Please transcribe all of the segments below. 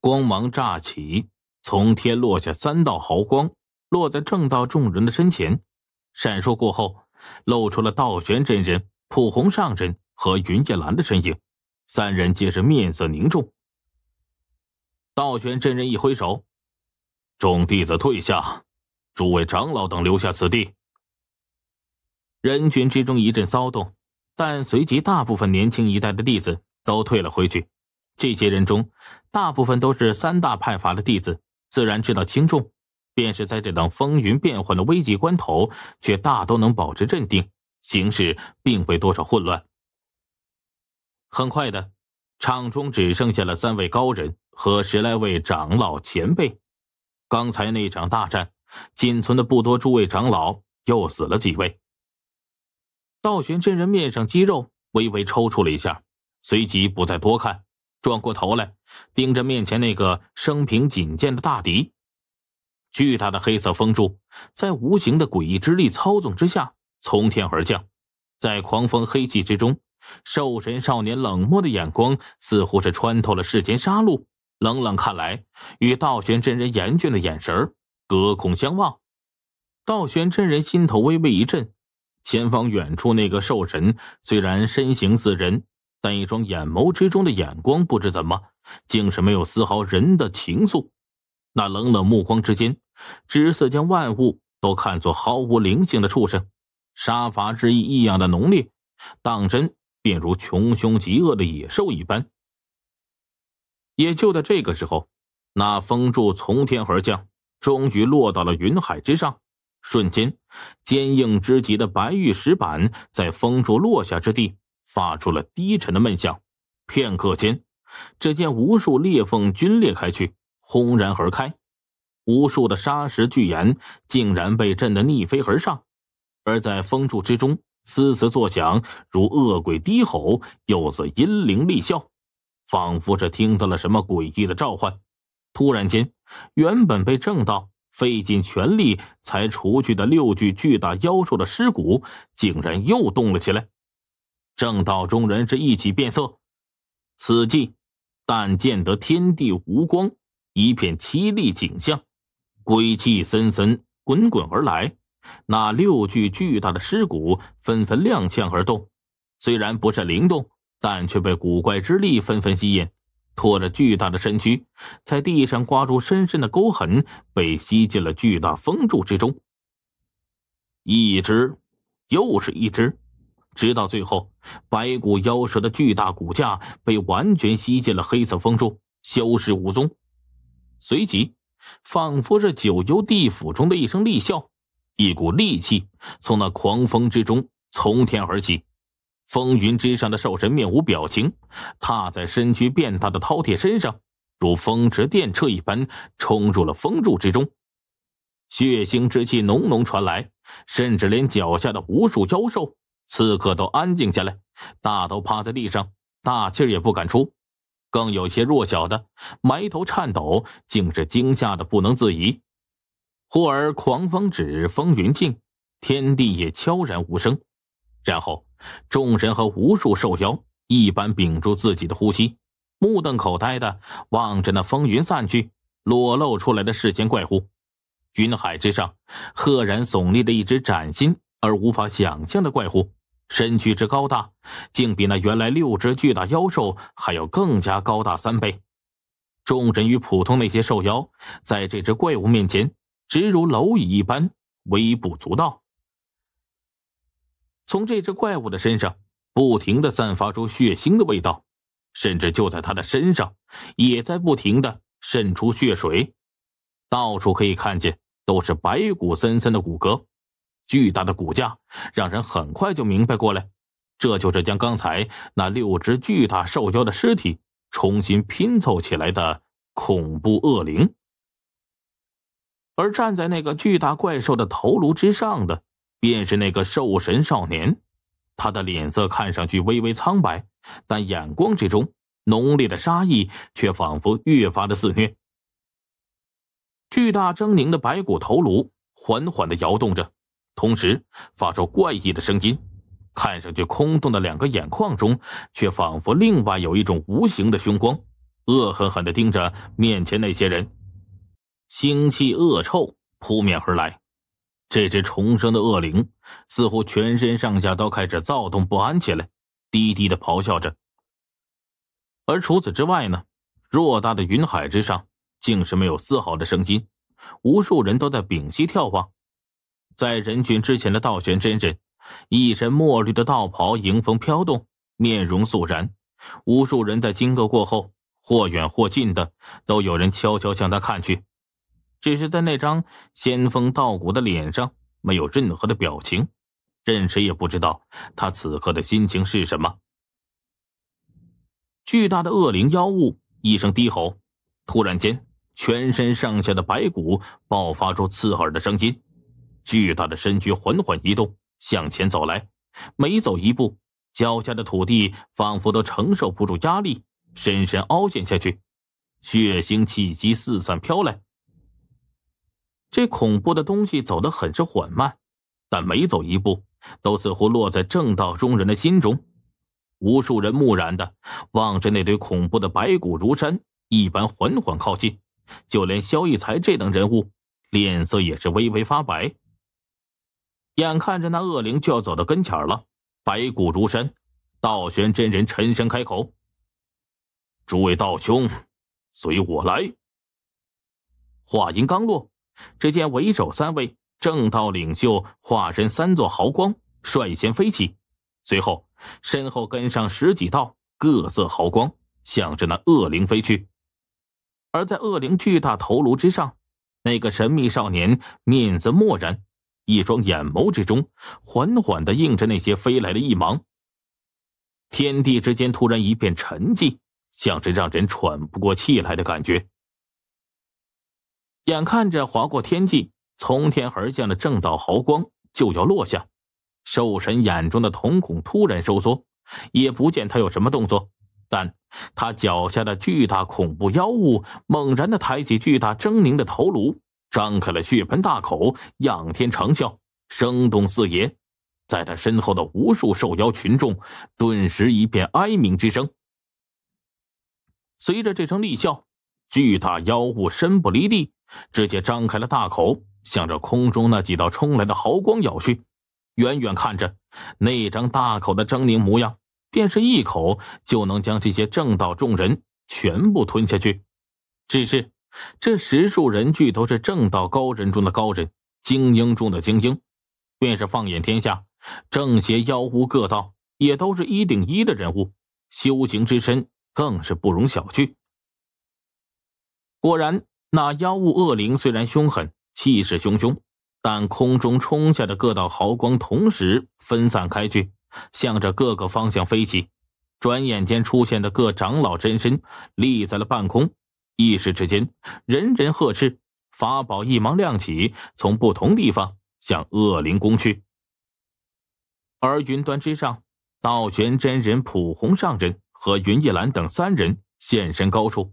光芒乍起，从天落下三道毫光，落在正道众人的身前，闪烁过后，露出了道玄真人、普红上人和云夜兰的身影。三人皆是面色凝重。道玄真人一挥手，众弟子退下，诸位长老等留下此地。人群之中一阵骚动，但随即大部分年轻一代的弟子都退了回去。这些人中，大部分都是三大派阀的弟子，自然知道轻重，便是在这等风云变幻的危急关头，却大都能保持镇定，形势并未多少混乱。很快的，场中只剩下了三位高人和十来位长老前辈。刚才那场大战，仅存的不多，诸位长老又死了几位。道玄真人面上肌肉微微抽搐了一下，随即不再多看。转过头来，盯着面前那个生平仅见的大敌。巨大的黑色风柱，在无形的诡异之力操纵之下，从天而降。在狂风黑气之中，兽神少年冷漠的眼光，似乎是穿透了世间杀戮，冷冷看来，与道玄真人严峻的眼神隔空相望。道玄真人心头微微一震。前方远处那个兽神，虽然身形似人。但一双眼眸之中的眼光，不知怎么，竟是没有丝毫人的情愫。那冷冷目光之间，只似将万物都看作毫无灵性的畜生，杀伐之意异样的浓烈，当真便如穷凶极恶的野兽一般。也就在这个时候，那风柱从天而降，终于落到了云海之上。瞬间，坚硬之极的白玉石板在风柱落下之地。发出了低沉的闷响，片刻间，只见无数裂缝均裂开去，轰然而开，无数的沙石巨岩竟然被震得逆飞而上，而在风柱之中嘶嘶作响，如恶鬼低吼，又似阴灵厉啸，仿佛是听到了什么诡异的召唤。突然间，原本被正道费尽全力才除去的六具巨大妖兽的尸骨，竟然又动了起来。正道中人是一起变色，此际，但见得天地无光，一片凄厉景象，鬼气森森，滚滚而来。那六具巨大的尸骨纷纷踉跄而动，虽然不甚灵动，但却被古怪之力纷纷吸引，拖着巨大的身躯，在地上刮出深深的沟痕，被吸进了巨大风柱之中。一只，又是一只。直到最后，白骨妖蛇的巨大骨架被完全吸进了黑色风柱，消失无踪。随即，仿佛是九幽地府中的一声厉啸，一股戾气从那狂风之中从天而起。风云之上的兽神面无表情，踏在身躯变大的饕餮身上，如风驰电掣一般冲入了风柱之中。血腥之气浓浓传来，甚至连脚下的无数妖兽。刺客都安静下来，大都趴在地上，大气也不敢出，更有些弱小的埋头颤抖，竟是惊吓的不能自已。忽而狂风止，风云静，天地也悄然无声。然后，众人和无数兽妖一般屏住自己的呼吸，目瞪口呆的望着那风云散去，裸露出来的世间怪物。云海之上，赫然耸立着一只崭新而无法想象的怪物。身躯之高大，竟比那原来六只巨大妖兽还要更加高大三倍。众人与普通那些兽妖，在这只怪物面前，直如蝼蚁一般，微不足道。从这只怪物的身上，不停的散发出血腥的味道，甚至就在他的身上，也在不停的渗出血水，到处可以看见都是白骨森森的骨骼。巨大的骨架让人很快就明白过来，这就是将刚才那六只巨大兽妖的尸体重新拼凑起来的恐怖恶灵。而站在那个巨大怪兽的头颅之上的，便是那个兽神少年。他的脸色看上去微微苍白，但眼光之中浓烈的杀意却仿佛越发的肆虐。巨大狰狞的白骨头颅缓缓的摇动着。同时发出怪异的声音，看上去空洞的两个眼眶中，却仿佛另外有一种无形的凶光，恶狠狠的盯着面前那些人。腥气恶臭扑面而来，这只重生的恶灵似乎全身上下都开始躁动不安起来，低低的咆哮着。而除此之外呢，偌大的云海之上竟是没有丝毫的声音，无数人都在屏息眺望。在人群之前的道玄真人，一身墨绿的道袍迎风飘动，面容肃然。无数人在经过过后，或远或近的都有人悄悄向他看去。只是在那张仙风道骨的脸上没有任何的表情，任谁也不知道他此刻的心情是什么。巨大的恶灵妖物一声低吼，突然间全身上下的白骨爆发出刺耳的声音。巨大的身躯缓缓移动，向前走来，每走一步，脚下的土地仿佛都承受不住压力，深深凹陷下去，血腥气息四散飘来。这恐怖的东西走得很是缓慢，但每走一步，都似乎落在正道中人的心中。无数人木然的望着那堆恐怖的白骨如山一般缓缓靠近，就连萧逸才这等人物，脸色也是微微发白。眼看着那恶灵就要走到跟前了，白骨如山，道玄真人沉声开口：“诸位道兄，随我来。”话音刚落，只见为首三位正道领袖化身三座豪光，率先飞起，随后身后跟上十几道各色豪光，向着那恶灵飞去。而在恶灵巨大头颅之上，那个神秘少年面色漠然。一双眼眸之中，缓缓的映着那些飞来的一芒。天地之间突然一片沉寂，像是让人喘不过气来的感觉。眼看着划过天际，从天而降的正道豪光就要落下，兽神眼中的瞳孔突然收缩，也不见他有什么动作，但他脚下的巨大恐怖妖物猛然的抬起巨大狰狞的头颅。张开了血盆大口，仰天长啸，声动四野。在他身后的无数受妖群众，顿时一片哀鸣之声。随着这声厉啸，巨大妖物身不离地，直接张开了大口，向着空中那几道冲来的毫光咬去。远远看着那张大口的狰狞模样，便是一口就能将这些正道众人全部吞下去。只是……这十数人俱都是正道高人中的高人，精英中的精英。便是放眼天下，正邪妖狐各道也都是一顶一的人物，修行之身更是不容小觑。果然，那妖物恶灵虽然凶狠，气势汹汹，但空中冲下的各道毫光同时分散开去，向着各个方向飞起。转眼间出现的各长老真身，立在了半空。一时之间，人人呵斥，法宝一芒亮起，从不同地方向恶灵攻去。而云端之上，道玄真人、普红上人和云夜兰等三人现身高处。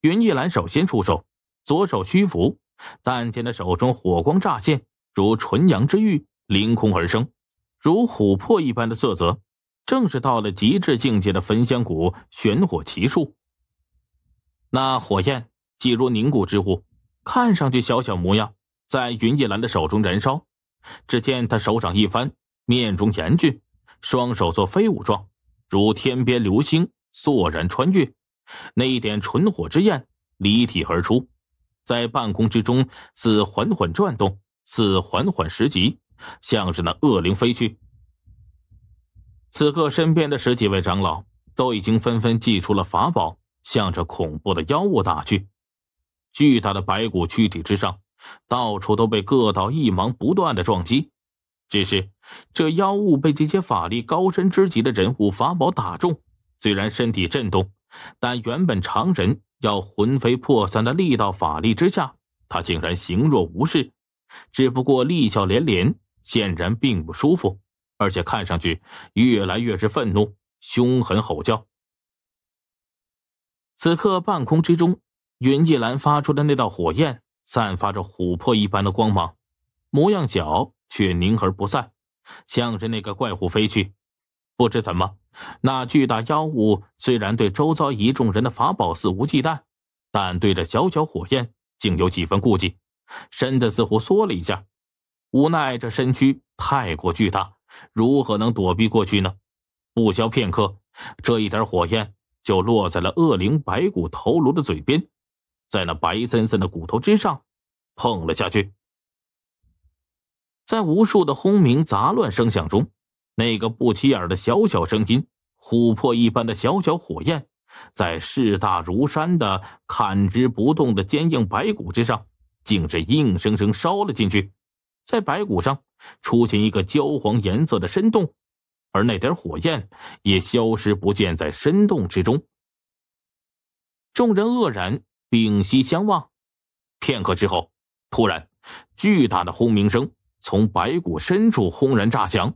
云逸兰首先出手，左手虚浮，但见他手中火光乍现，如纯阳之玉凌空而生，如琥珀一般的色泽，正是到了极致境界的焚香谷玄火奇术。那火焰几如凝固之物，看上去小小模样，在云逸兰的手中燃烧。只见他手掌一翻，面中严峻，双手做飞舞状，如天边流星，索然穿越。那一点纯火之焰离体而出，在半空之中似缓缓转动，似缓缓拾级，向着那恶灵飞去。此刻，身边的十几位长老都已经纷纷祭出了法宝。向着恐怖的妖物打去，巨大的白骨躯体之上，到处都被各道一芒不断的撞击。只是这妖物被这些法力高深之极的人物法宝打中，虽然身体震动，但原本常人要魂飞魄散的力道法力之下，他竟然形若无事。只不过力笑连连，显然并不舒服，而且看上去越来越是愤怒、凶狠吼叫。此刻半空之中，云逸兰发出的那道火焰散发着琥珀一般的光芒，模样小却凝而不散，向着那个怪物飞去。不知怎么，那巨大妖物虽然对周遭一众人的法宝肆无忌惮，但对着小小火焰竟有几分顾忌，身子似乎缩了一下。无奈这身躯太过巨大，如何能躲避过去呢？不消片刻，这一点火焰。就落在了恶灵白骨头颅的嘴边，在那白森森的骨头之上碰了下去。在无数的轰鸣杂乱声响中，那个不起眼的小小声音，琥珀一般的小小火焰，在势大如山的砍之不动的坚硬白骨之上，竟是硬生生烧了进去，在白骨上出现一个焦黄颜色的深洞。而那点火焰也消失不见在深洞之中，众人愕然，屏息相望。片刻之后，突然，巨大的轰鸣声从白骨深处轰然炸响，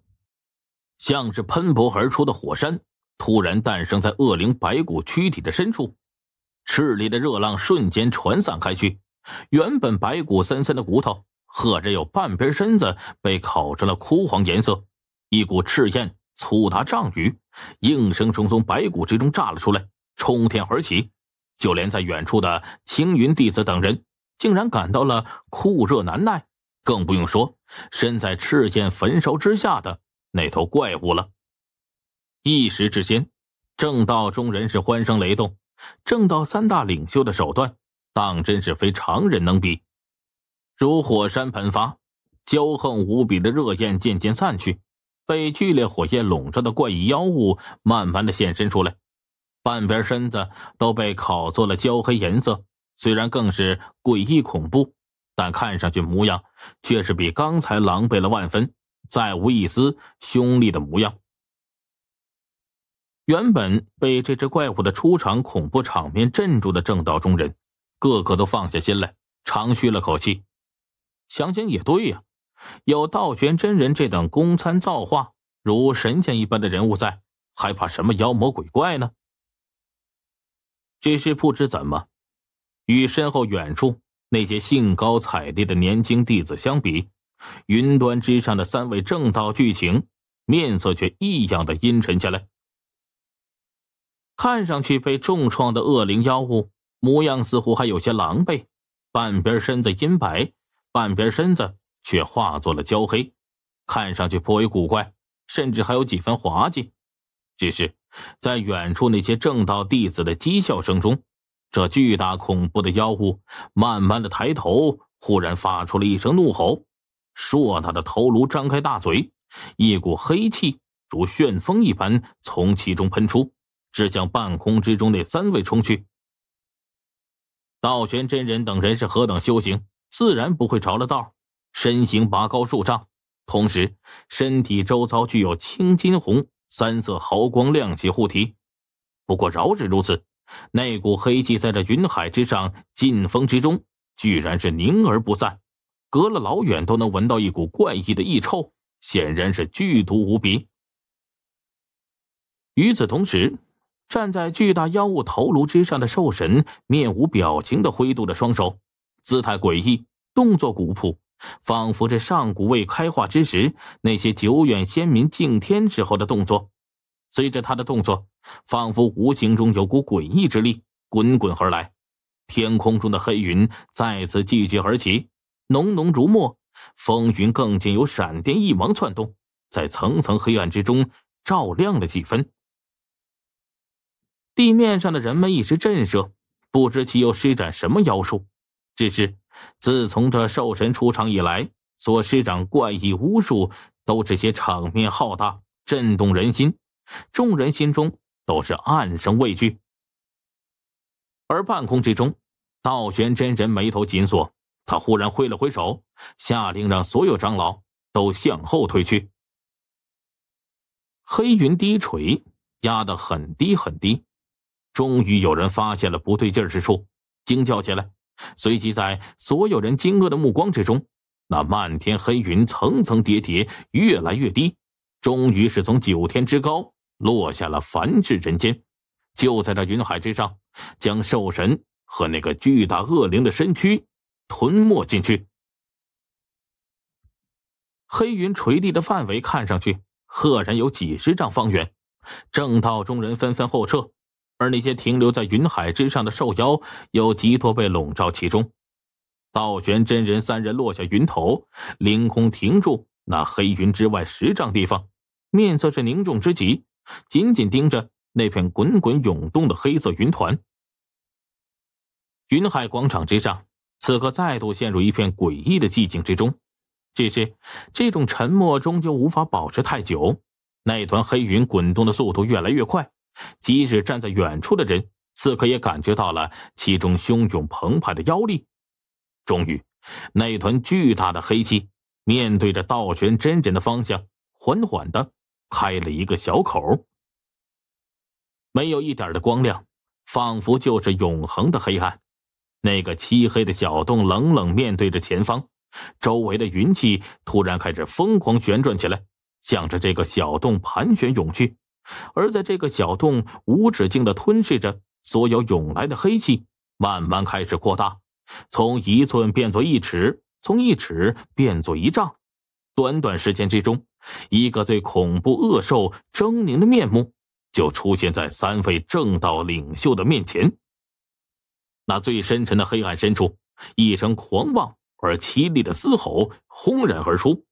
像是喷薄而出的火山，突然诞生在恶灵白骨躯体的深处。炽烈的热浪瞬间传散开去，原本白骨森森的骨头，赫然有半边身子被烤成了枯黄颜色，一股赤焰。粗达丈余，硬生生从白骨之中炸了出来，冲天而起。就连在远处的青云弟子等人，竟然感到了酷热难耐。更不用说身在赤焰焚烧之下的那头怪物了。一时之间，正道中人是欢声雷动。正道三大领袖的手段，当真是非常人能比。如火山喷发，骄横无比的热焰渐渐散去。被剧烈火焰笼罩的怪异妖物慢慢的现身出来，半边身子都被烤作了焦黑颜色。虽然更是诡异恐怖，但看上去模样却是比刚才狼狈了万分，再无一丝凶厉的模样。原本被这只怪物的出场恐怖场面镇住的正道中人，个个都放下心来，长吁了口气。想想也对呀。有道玄真人这等功参造化、如神仙一般的人物在，还怕什么妖魔鬼怪呢？只是不知怎么，与身后远处那些兴高采烈的年轻弟子相比，云端之上的三位正道巨情面色却异样的阴沉下来。看上去被重创的恶灵妖物模样似乎还有些狼狈，半边身子阴白，半边身子。却化作了焦黑，看上去颇为古怪，甚至还有几分滑稽。只是，在远处那些正道弟子的讥笑声中，这巨大恐怖的妖物慢慢的抬头，忽然发出了一声怒吼。硕大的头颅张开大嘴，一股黑气如旋风一般从其中喷出，直向半空之中那三位冲去。道玄真人等人是何等修行，自然不会着了道。身形拔高数丈，同时身体周遭具有青、金、红三色毫光亮起护体。不过饶是如此，那股黑气在这云海之上、劲风之中，居然是凝而不散。隔了老远都能闻到一股怪异的异臭，显然是剧毒无比。与此同时，站在巨大妖物头颅之上的兽神面无表情的挥动着双手，姿态诡异，动作古朴。仿佛这上古未开化之时，那些久远先民敬天之后的动作。随着他的动作，仿佛无形中有股诡异之力滚滚而来。天空中的黑云再次聚集而起，浓浓如墨，风云更见有闪电一芒窜动，在层层黑暗之中照亮了几分。地面上的人们一时震慑，不知其又施展什么妖术，只是。自从这兽神出场以来，所施展怪异巫术都是些场面浩大、震动人心，众人心中都是暗生畏惧。而半空之中，道玄真人眉头紧锁，他忽然挥了挥手，下令让所有长老都向后退去。黑云低垂，压得很低很低。终于有人发现了不对劲之处，惊叫起来。随即，在所有人惊愕的目光之中，那漫天黑云层层叠叠，越来越低，终于是从九天之高落下了凡至人间。就在这云海之上，将兽神和那个巨大恶灵的身躯吞没进去。黑云垂地的范围看上去，赫然有几十丈方圆，正道中人纷纷后撤。而那些停留在云海之上的兽妖，又极多被笼罩其中？道玄真人三人落下云头，凌空停住，那黑云之外十丈地方，面色是凝重之极，紧紧盯着那片滚滚涌动的黑色云团。云海广场之上，此刻再度陷入一片诡异的寂静之中。只是这种沉默终究无法保持太久，那团黑云滚动的速度越来越快。即使站在远处的人，此刻也感觉到了其中汹涌澎湃的妖力。终于，那团巨大的黑气面对着道玄真人的方向，缓缓的开了一个小口。没有一点的光亮，仿佛就是永恒的黑暗。那个漆黑的小洞冷冷面对着前方，周围的云气突然开始疯狂旋转起来，向着这个小洞盘旋涌去。而在这个小洞，无止境的吞噬着所有涌来的黑气，慢慢开始扩大，从一寸变作一尺，从一尺变作一丈。短短时间之中，一个最恐怖恶兽狰狞的面目，就出现在三位正道领袖的面前。那最深沉的黑暗深处，一声狂妄而凄厉的嘶吼轰然而出，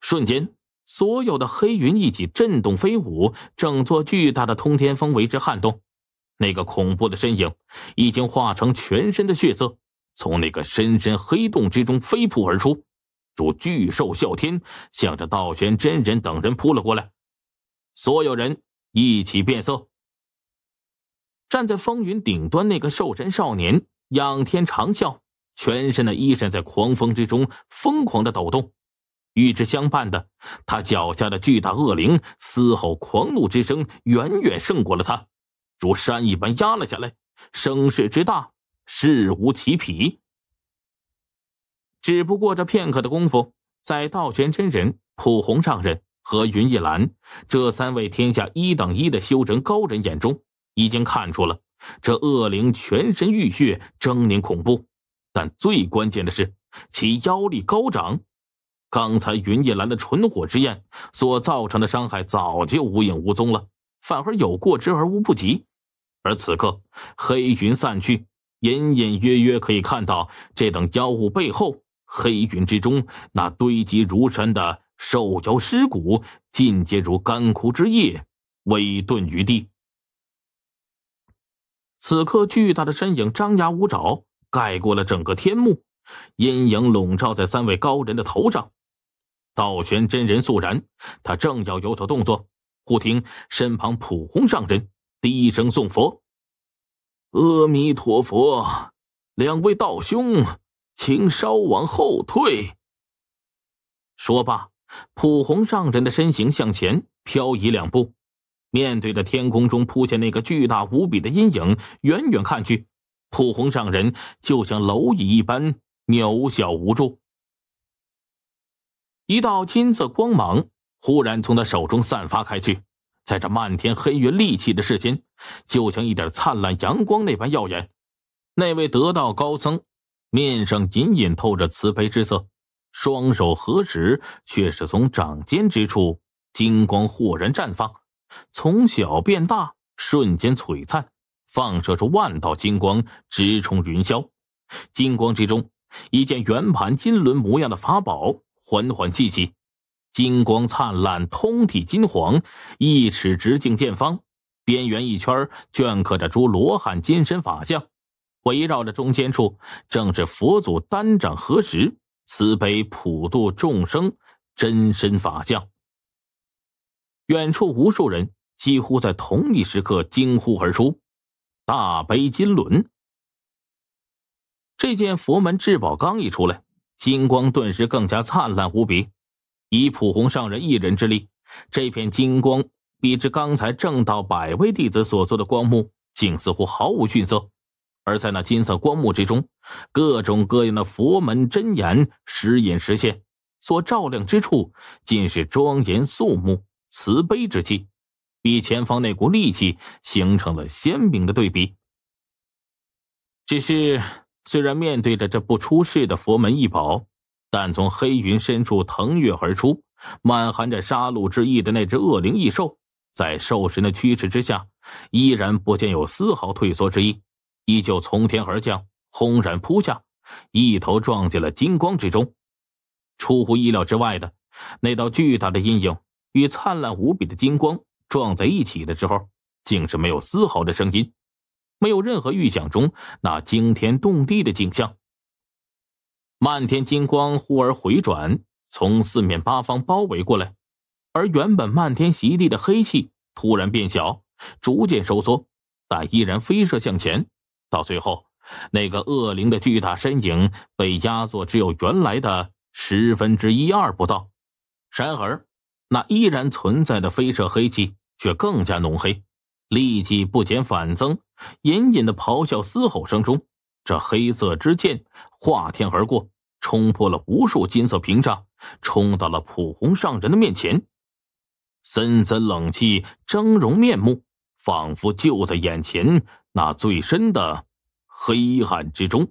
瞬间。所有的黑云一起震动飞舞，整座巨大的通天峰为之撼动。那个恐怖的身影已经化成全身的血色，从那个深深黑洞之中飞扑而出，如巨兽啸天，向着道玄真人等人扑了过来。所有人一起变色。站在风云顶端那个兽神少年仰天长啸，全身的衣衫在狂风之中疯狂的抖动。与之相伴的，他脚下的巨大恶灵嘶吼狂怒之声，远远胜过了他，如山一般压了下来，声势之大，事无其匹。只不过这片刻的功夫，在道玄真人、普红上人和云逸兰这三位天下一等一的修真高人眼中，已经看出了这恶灵全身浴血、狰狞恐怖，但最关键的是，其妖力高涨。刚才云夜兰的纯火之焰所造成的伤害早就无影无踪了，反而有过之而无不及。而此刻黑云散去，隐隐约约可以看到这等妖物背后黑云之中那堆积如山的兽妖尸骨，尽皆如干枯之叶，微顿于地。此刻巨大的身影张牙舞爪，盖过了整个天幕，阴影笼罩在三位高人的头上。道玄真人肃然，他正要有所动作，忽听身旁普红上人低声诵佛：“阿弥陀佛，两位道兄，请稍往后退。”说罢，普红上人的身形向前飘移两步，面对着天空中扑下那个巨大无比的阴影，远远看去，普红上人就像蝼蚁一般渺小无助。一道金色光芒忽然从他手中散发开去，在这漫天黑云戾气的世间，就像一点灿烂阳光那般耀眼。那位得道高僧面上隐隐透着慈悲之色，双手合十，却是从掌间之处金光豁然绽放，从小变大，瞬间璀璨，放射出万道金光直冲云霄。金光之中，一件圆盘金轮模样的法宝。缓缓记起，金光灿烂，通体金黄，一尺直径见方，边缘一圈镌刻着诸罗汉金身法相，围绕着中间处，正是佛祖单掌合十，慈悲普度众生真身法相。远处无数人几乎在同一时刻惊呼而出：“大悲金轮！”这件佛门至宝刚一出来。金光顿时更加灿烂无比，以普红上人一人之力，这片金光比之刚才正道百位弟子所做的光幕，竟似乎毫无逊色。而在那金色光幕之中，各种各样的佛门真言时隐时现，所照亮之处，尽是庄严肃穆、慈悲之气，与前方那股戾气形成了鲜明的对比。只是。虽然面对着这不出世的佛门异宝，但从黑云深处腾跃而出、满含着杀戮之意的那只恶灵异兽，在兽神的驱使之下，依然不见有丝毫退缩之意，依旧从天而降，轰然扑下，一头撞进了金光之中。出乎意料之外的，那道巨大的阴影与灿烂无比的金光撞在一起的时候，竟是没有丝毫的声音。没有任何预想中那惊天动地的景象，漫天金光忽而回转，从四面八方包围过来，而原本漫天席地的黑气突然变小，逐渐收缩，但依然飞射向前。到最后，那个恶灵的巨大身影被压作只有原来的十分之一二不到，然而，那依然存在的飞射黑气却更加浓黑。立即不减反增，隐隐的咆哮嘶吼声中，这黑色之剑化天而过，冲破了无数金色屏障，冲到了普红上人的面前。森森冷气，峥嵘面目，仿佛就在眼前那最深的黑暗之中。